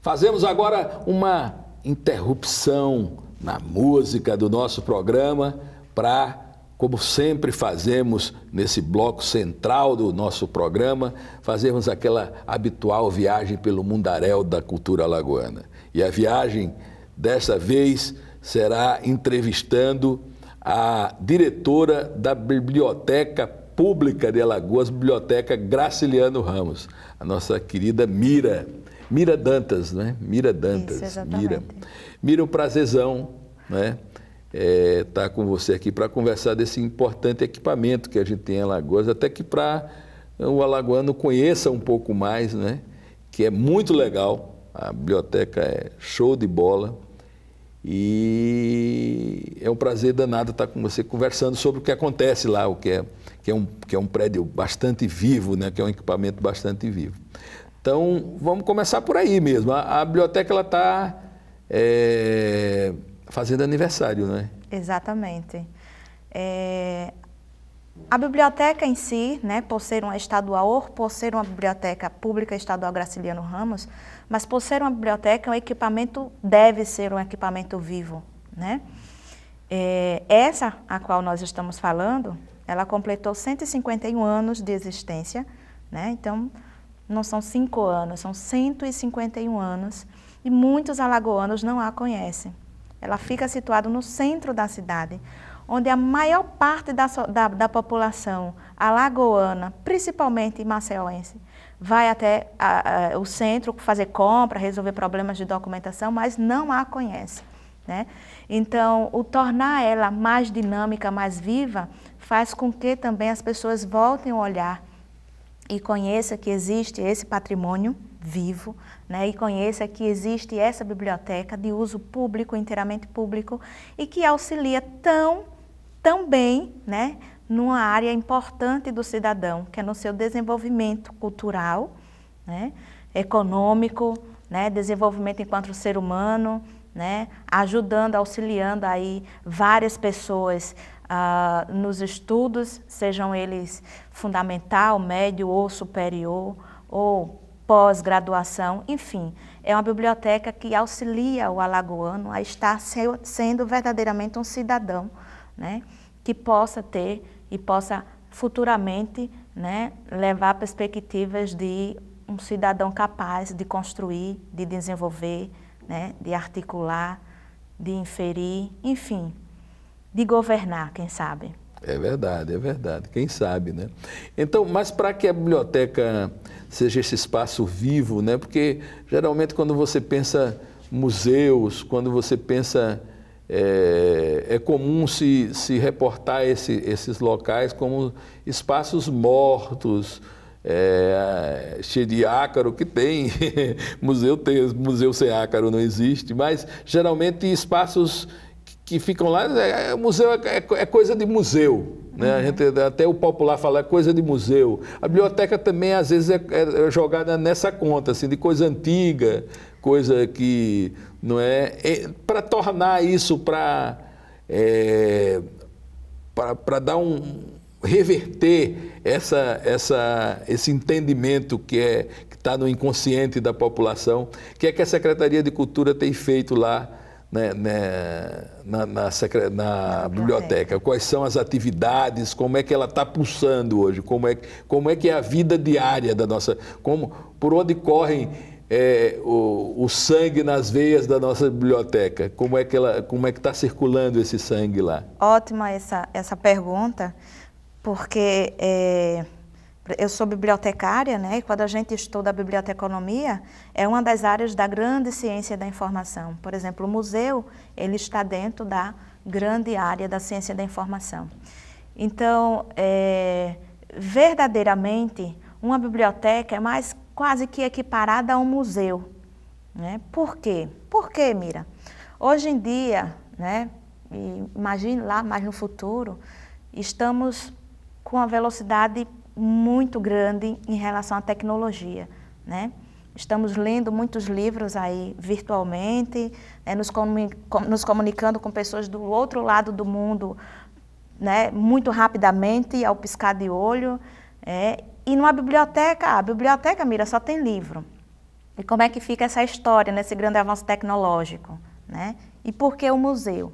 Fazemos agora uma interrupção na música do nosso programa para, como sempre fazemos nesse bloco central do nosso programa, fazermos aquela habitual viagem pelo mundaréu da cultura lagoana. E a viagem dessa vez será entrevistando a diretora da Biblioteca Pública de Alagoas, Biblioteca Graciliano Ramos, a nossa querida Mira. Mira Dantas, né? Mira Dantas. Isso, Mira. Mira, um prazerzão, né? É, tá com você aqui para conversar desse importante equipamento que a gente tem em Alagoas, até que para o alagoano conheça um pouco mais, né? Que é muito legal. A biblioteca é show de bola. E é um prazer danado estar com você conversando sobre o que acontece lá, o que é, que é, um, que é um prédio bastante vivo, né? que é um equipamento bastante vivo. Então, vamos começar por aí mesmo. A, a biblioteca está é, fazendo aniversário, não é? Exatamente. É, a biblioteca em si, né, por ser uma estadual, por ser uma biblioteca pública estadual Graciliano Ramos, mas por ser uma biblioteca, um equipamento deve ser um equipamento vivo. Né? É, essa a qual nós estamos falando, ela completou 151 anos de existência, né? então não são cinco anos, são 151 anos, e muitos alagoanos não a conhecem. Ela fica situada no centro da cidade, onde a maior parte da, da, da população alagoana, principalmente maceoense, vai até a, a, o centro fazer compra, resolver problemas de documentação, mas não a conhece. Né? Então, o tornar ela mais dinâmica, mais viva, faz com que também as pessoas voltem o olhar e conheça que existe esse patrimônio vivo, né, e conheça que existe essa biblioteca de uso público, inteiramente público, e que auxilia tão também né, numa área importante do cidadão, que é no seu desenvolvimento cultural, né, econômico, né, desenvolvimento enquanto ser humano, né, ajudando, auxiliando aí várias pessoas ah, nos estudos, sejam eles fundamental, médio ou superior, ou pós-graduação, enfim, é uma biblioteca que auxilia o alagoano a estar sendo verdadeiramente um cidadão né, que possa ter e possa futuramente né, levar perspectivas de um cidadão capaz de construir, de desenvolver, né, de articular, de inferir, enfim, de governar, quem sabe. É verdade, é verdade. Quem sabe, né? Então, mas para que a biblioteca seja esse espaço vivo, né? Porque geralmente quando você pensa museus, quando você pensa é, é comum se, se reportar esse, esses locais como espaços mortos, é, cheio de ácaro, que tem, museu tem, museu sem ácaro não existe, mas geralmente espaços que ficam lá, é, é museu é, é, é, coisa de museu. Né? Uhum. A gente, uhum. até o popular fala é coisa de museu. A biblioteca também, às vezes, é, é jogada nessa conta, assim, de coisa antiga, coisa que não é, é para tornar isso para é, para dar um reverter essa, essa, esse entendimento que é que está no inconsciente da população, que é que a Secretaria de Cultura tem feito lá né, né na, na, na, na, biblioteca? Quais são as atividades? Como é que ela está pulsando hoje? Como é, como é que é a vida diária da nossa. Como, por onde correm é, o, o, sangue nas veias da nossa biblioteca? Como é que ela, como é que está circulando esse sangue lá? Ótima essa essa pergunta, porque é, eu sou bibliotecária, né? E quando a gente estuda a biblioteconomia, é uma das áreas da grande ciência da informação. Por exemplo, o museu ele está dentro da grande área da ciência da informação. Então, é, verdadeiramente, uma biblioteca é mais quase que equiparada a um museu. Né? Por quê? Por quê, Mira? Hoje em dia, né, imagine lá mais no futuro, estamos com uma velocidade muito grande em relação à tecnologia. Né? Estamos lendo muitos livros aí virtualmente, né, nos, nos comunicando com pessoas do outro lado do mundo né, muito rapidamente, ao piscar de olho. É, e numa biblioteca, a biblioteca, mira, só tem livro. E como é que fica essa história nesse grande avanço tecnológico? Né? E por que o museu?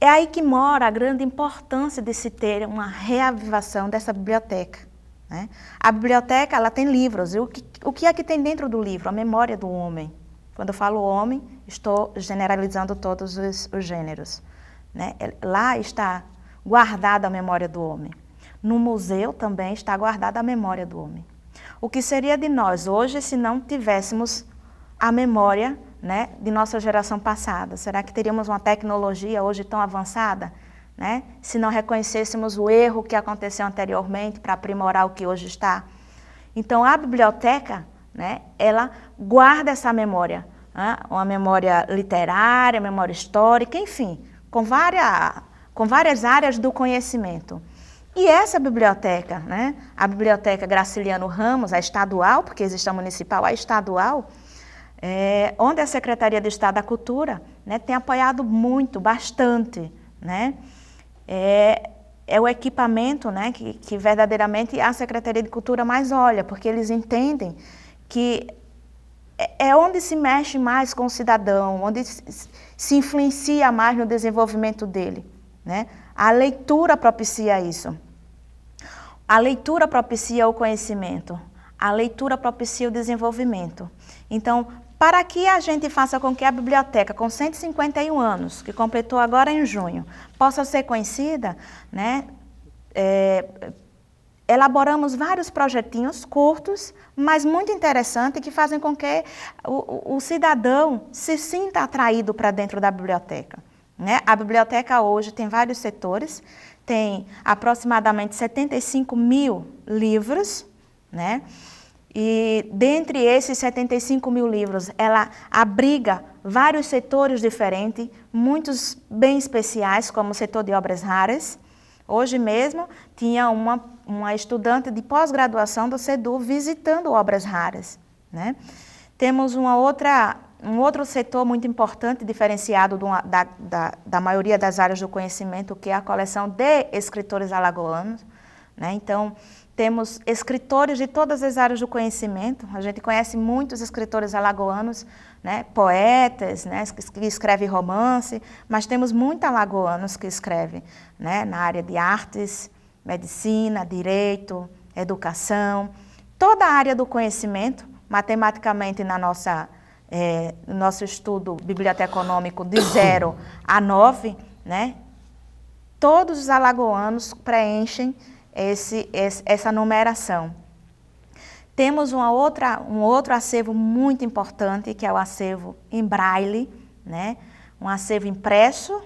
É aí que mora a grande importância de se ter uma reavivação dessa biblioteca. Né? A biblioteca ela tem livros, e o que, o que é que tem dentro do livro? A memória do homem. Quando eu falo homem, estou generalizando todos os, os gêneros. Né? Lá está guardada a memória do homem. No museu também está guardada a memória do homem. O que seria de nós hoje se não tivéssemos a memória né, de nossa geração passada? Será que teríamos uma tecnologia hoje tão avançada? Né, se não reconhecêssemos o erro que aconteceu anteriormente para aprimorar o que hoje está? Então, a biblioteca, né, ela guarda essa memória, né, uma memória literária, memória histórica, enfim, com, várias, com várias áreas do conhecimento. E essa biblioteca, né, a Biblioteca Graciliano Ramos, a estadual, porque existe a municipal, a estadual, é, onde a Secretaria de Estado da Cultura né, tem apoiado muito, bastante, né, é, é o equipamento né, que, que, verdadeiramente a Secretaria de Cultura mais olha, porque eles entendem que é, é onde se mexe mais com o cidadão, onde se influencia mais no desenvolvimento dele. Né? A leitura propicia isso. A leitura propicia o conhecimento, a leitura propicia o desenvolvimento. Então, para que a gente faça com que a biblioteca, com 151 anos, que completou agora em junho, possa ser conhecida, né, é, elaboramos vários projetinhos curtos, mas muito interessantes, que fazem com que o, o cidadão se sinta atraído para dentro da biblioteca. Né? A biblioteca hoje tem vários setores, tem aproximadamente 75 mil livros, né? E dentre esses 75 mil livros, ela abriga vários setores diferentes, muitos bem especiais, como o setor de obras raras. Hoje mesmo tinha uma, uma estudante de pós-graduação do SEDU visitando obras raras. Né? Temos uma outra um outro setor muito importante, diferenciado uma, da, da, da, maioria das áreas do conhecimento, que é a coleção de escritores alagoanos. Né? Então, temos escritores de todas as áreas do conhecimento. A gente conhece muitos escritores alagoanos, né? poetas, né? que escrevem romance, mas temos muitos alagoanos que escrevem né? na área de artes, medicina, direito, educação, toda a área do conhecimento, matematicamente na nossa é, nosso estudo biblioteconômico de 0 a 9, né, todos os alagoanos preenchem esse, esse, essa numeração. Temos uma outra, um outro acervo muito importante, que é o acervo em braille, né? um acervo impresso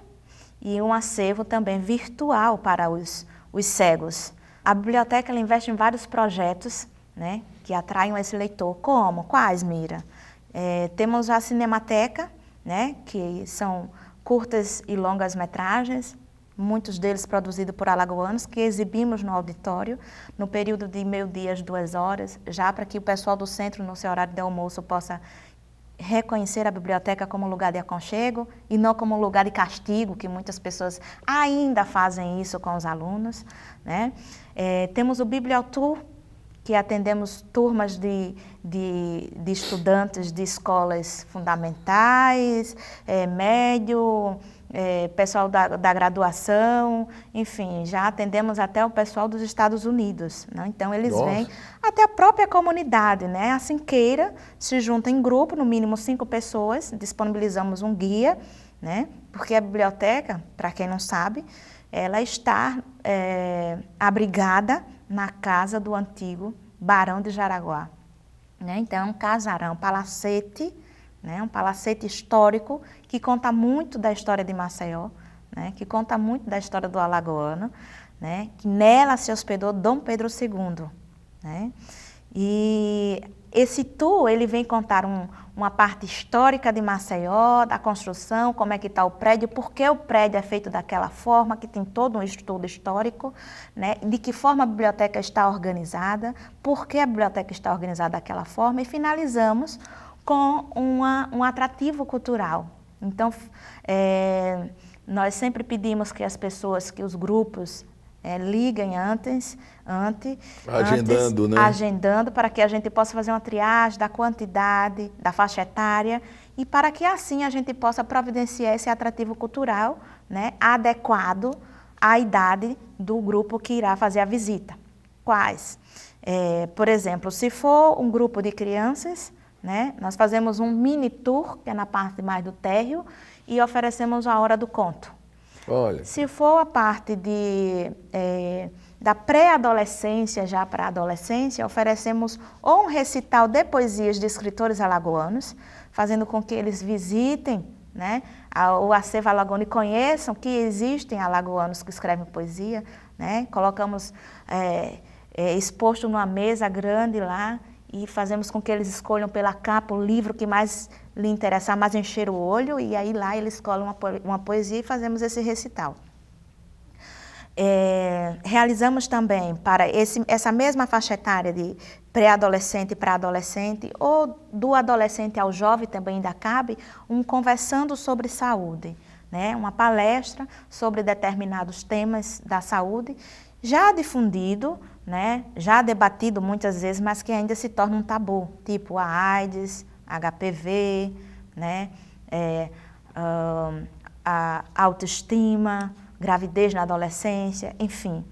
e um acervo também virtual para os, os cegos. A biblioteca investe em vários projetos né? que atraem esse leitor. Como? Quais, Mira? É, temos a Cinemateca, né, que são curtas e longas metragens, muitos deles produzidos por alagoanos, que exibimos no auditório, no período de meio-dia às duas horas, já para que o pessoal do centro, no seu horário de almoço, possa reconhecer a biblioteca como lugar de aconchego e não como lugar de castigo, que muitas pessoas ainda fazem isso com os alunos. Né? É, temos o Bibliotour, que atendemos turmas de, de, de estudantes de escolas fundamentais, é, médio, é, pessoal da, da graduação, enfim, já atendemos até o pessoal dos Estados Unidos. Né? Então, eles Nossa. vêm até a própria comunidade, né? assim queira, se junta em grupo, no mínimo cinco pessoas, disponibilizamos um guia, né? porque a biblioteca, para quem não sabe, ela está é, abrigada na casa do antigo Barão de Jaraguá. Né? Então, é um casarão, um palacete, né? um palacete histórico que conta muito da história de Maceió, né? que conta muito da história do Alagoano, né? que nela se hospedou Dom Pedro II. Né? E esse tour, ele vem contar um, uma parte histórica de Maceió, da construção, como é que está o prédio, por que o prédio é feito daquela forma, que tem todo um estudo histórico, né? de que forma a biblioteca está organizada, por que a biblioteca está organizada daquela forma, e finalizamos com uma, um atrativo cultural. Então, é, nós sempre pedimos que as pessoas, que os grupos é, liguem antes, antes, agendando, antes, né? agendando para que a gente possa fazer uma triagem da quantidade, da faixa etária e para que assim a gente possa providenciar esse atrativo cultural, né, adequado à idade do grupo que irá fazer a visita. Quais? É, por exemplo, se for um grupo de crianças, né, nós fazemos um mini tour que é na parte mais do térreo e oferecemos a hora do conto. Olha. Se for a parte de, é, da pré-adolescência já para a adolescência, oferecemos ou um recital de poesias de escritores alagoanos, fazendo com que eles visitem né, a, o acervo alagoano e conheçam que existem alagoanos que escrevem poesia. Né? Colocamos é, é, exposto numa mesa grande lá, e fazemos com que eles escolham pela capa o livro que mais lhe interessar, mais encher o olho, e aí lá eles escolhe uma, uma poesia e fazemos esse recital. É, realizamos também para esse, essa mesma faixa etária de pré-adolescente para adolescente ou do adolescente ao jovem também ainda cabe um conversando sobre saúde, né? uma palestra sobre determinados temas da saúde já difundido né, já debatido muitas vezes, mas que ainda se torna um tabu, tipo a AIDS, HPV, né, é, a autoestima, gravidez na adolescência, enfim.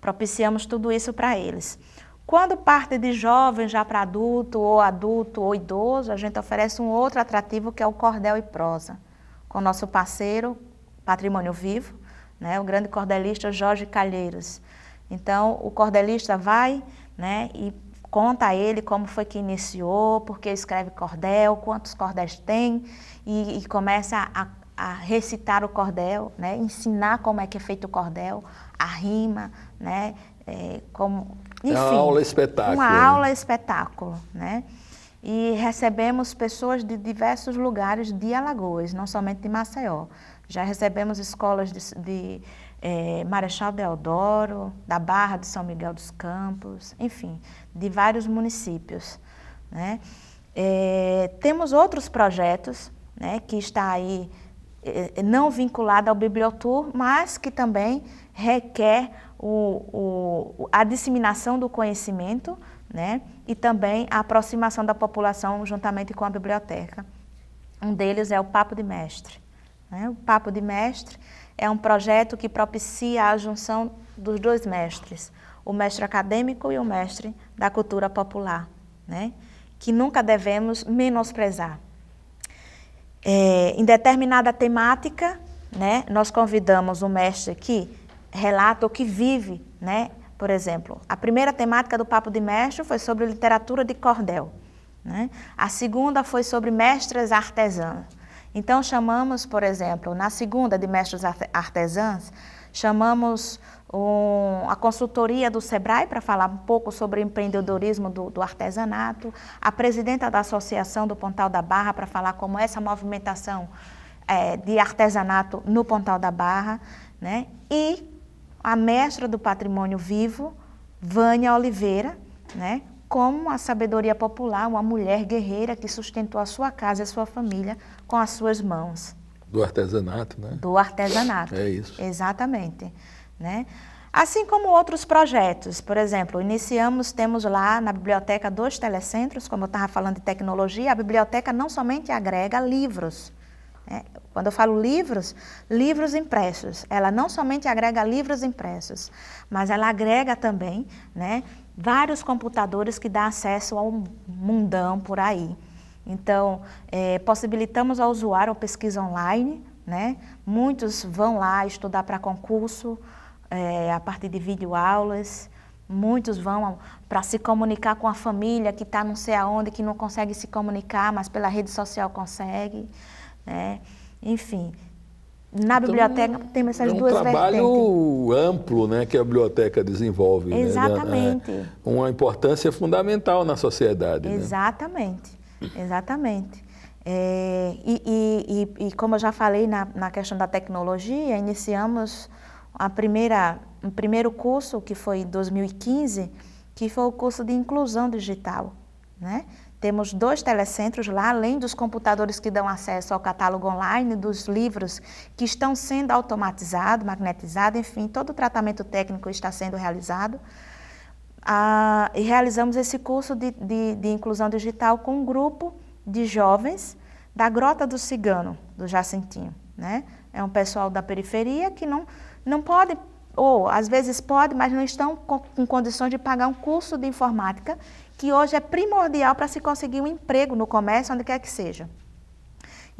Propiciamos tudo isso para eles. Quando parte de jovem já para adulto, ou adulto, ou idoso, a gente oferece um outro atrativo que é o cordel e prosa, com nosso parceiro Patrimônio Vivo, né, o grande cordelista Jorge Calheiros. Então, o cordelista vai né, e conta a ele como foi que iniciou, porque escreve cordel, quantos cordéis tem, e, e começa a, a, recitar o cordel, né, ensinar como é que é feito o cordel, a rima, né, é, como, é enfim. uma aula espetáculo. Uma né? aula espetáculo, né? E recebemos pessoas de diversos lugares de Alagoas, não somente de Maceió. Já recebemos escolas de, de eh, Marechal Deodoro, da Barra de São Miguel dos Campos, enfim, de vários municípios. Né? É, temos outros projetos né, que está aí é, não vinculado ao Bibliotur, mas que também requer o, o, a disseminação do conhecimento né, e também a aproximação da população juntamente com a biblioteca. Um deles é o Papo de Mestre. Né? O Papo de Mestre é um projeto que propicia a junção dos dois mestres, o mestre acadêmico e o mestre da cultura popular, né? que nunca devemos menosprezar. É, em determinada temática, né, nós convidamos o mestre que relata ou que vive, né? por exemplo, a primeira temática do Papo de Mestre foi sobre literatura de cordel, né? a segunda foi sobre mestres artesãos, então, chamamos, por exemplo, na segunda de mestres artesãs, chamamos um, a consultoria do SEBRAE para falar um pouco sobre o empreendedorismo do, do, artesanato, a presidenta da Associação do Pontal da Barra para falar como essa movimentação é, de artesanato no Pontal da Barra, né? e a mestra do patrimônio vivo, Vânia Oliveira, né? como a sabedoria popular, uma mulher guerreira que sustentou a sua casa e a sua família com as suas mãos. Do artesanato, né? Do artesanato. É isso. Exatamente. Né? Assim como outros projetos, por exemplo, iniciamos, temos lá na biblioteca dois telecentros, como eu estava falando de tecnologia, a biblioteca não somente agrega livros. Né? Quando eu falo livros, livros impressos. Ela não somente agrega livros impressos, mas ela agrega também né, vários computadores que dá acesso ao mundão por aí. Então, é, possibilitamos ao usuário a pesquisa online, né? Muitos vão lá estudar para concurso é, a partir de videoaulas, muitos vão para se comunicar com a família que está não sei aonde, que não consegue se comunicar, mas pela rede social consegue, né? Enfim, na então, biblioteca tem essas é um duas vertentes. É um trabalho amplo né, que a biblioteca desenvolve. Né? É Exatamente. Né? Uma importância fundamental na sociedade. Né? Exatamente. Né? Exatamente. É, e, e, e, como eu já falei na, na questão da tecnologia, iniciamos a primeira, o primeiro curso, que foi em 2015, que foi o curso de inclusão digital. Né? Temos dois telecentros lá, além dos computadores que dão acesso ao catálogo online, dos livros que estão sendo automatizados, magnetizados, enfim, todo o tratamento técnico está sendo realizado a, e realizamos esse curso de, de, de, inclusão digital com um grupo de jovens da Grota do Cigano, do Jacintinho. Né? É um pessoal da periferia que não, não pode, ou às vezes pode, mas não estão com, com condições de pagar um curso de informática, que hoje é primordial para se conseguir um emprego no comércio, onde quer que seja.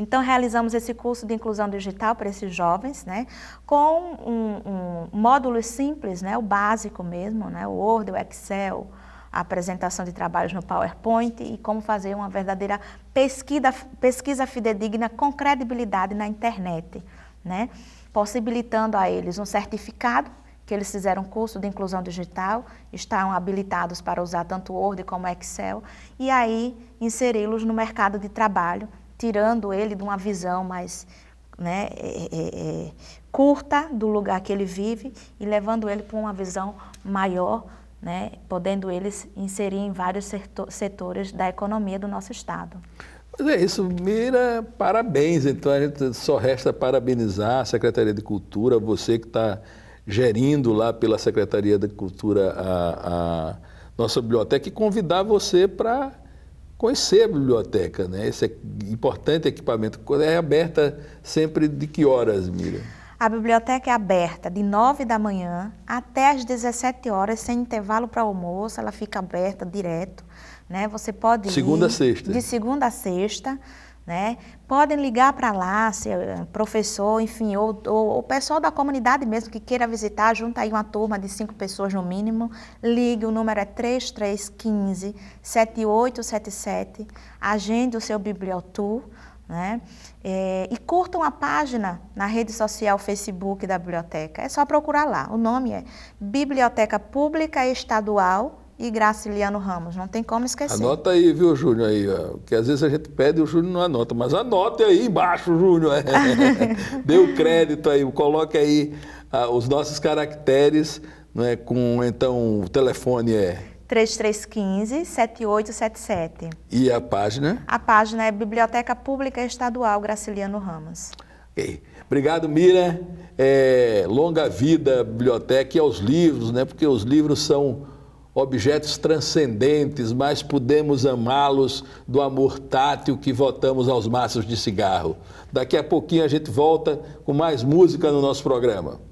Então, realizamos esse curso de inclusão digital para esses jovens, né, com um, um módulos simples, né, o básico mesmo, né, o Word, o Excel, a apresentação de trabalhos no PowerPoint e como fazer uma verdadeira pesquisa, pesquisa fidedigna com credibilidade na internet, né? possibilitando a eles um certificado que eles fizeram curso de inclusão digital, estão habilitados para usar tanto Word como Excel, e aí inseri-los no mercado de trabalho tirando ele de uma visão mais né, é, é, é, curta do lugar que ele vive e levando ele para uma visão maior, né, podendo eles inserir em vários setores da economia do nosso Estado. Mas é isso, Mira, parabéns. Então a gente só resta parabenizar a Secretaria de Cultura, você que está gerindo lá pela Secretaria de Cultura a, a nossa biblioteca e convidar você para conhecer a biblioteca, né? Esse importante equipamento. É aberta sempre de que horas, Mira? A biblioteca é aberta de 9 da manhã até as 17 horas, sem intervalo para almoço, ela fica aberta direto. Né? Você pode segunda ir. Segunda a sexta. De segunda a sexta. Né? Podem ligar para lá, se é professor, enfim, ou, o pessoal da comunidade mesmo que queira visitar, junta aí uma turma de cinco pessoas no mínimo, ligue, o número é 3315 7877, agende o seu bibliotour, né? É, e curtam a página na rede social Facebook da biblioteca, é só procurar lá, o nome é Biblioteca Pública Estadual e Graciliano Ramos. Não tem como esquecer. Anota aí, viu, Júnior? Aí, ó, porque às vezes a gente pede e o Júnior não anota. Mas anote aí embaixo, Júnior. Dê o crédito aí, coloque aí ah, os nossos caracteres, é com então o telefone é. 3315-7877. E a página? A página é Biblioteca Pública Estadual Graciliano Ramos. ok Obrigado, Mira. É, longa vida à biblioteca e aos livros, né? Porque os livros são objetos transcendentes, mas podemos amá-los do amor tátil que votamos aos maços de cigarro. Daqui a pouquinho a gente volta com mais música no nosso programa.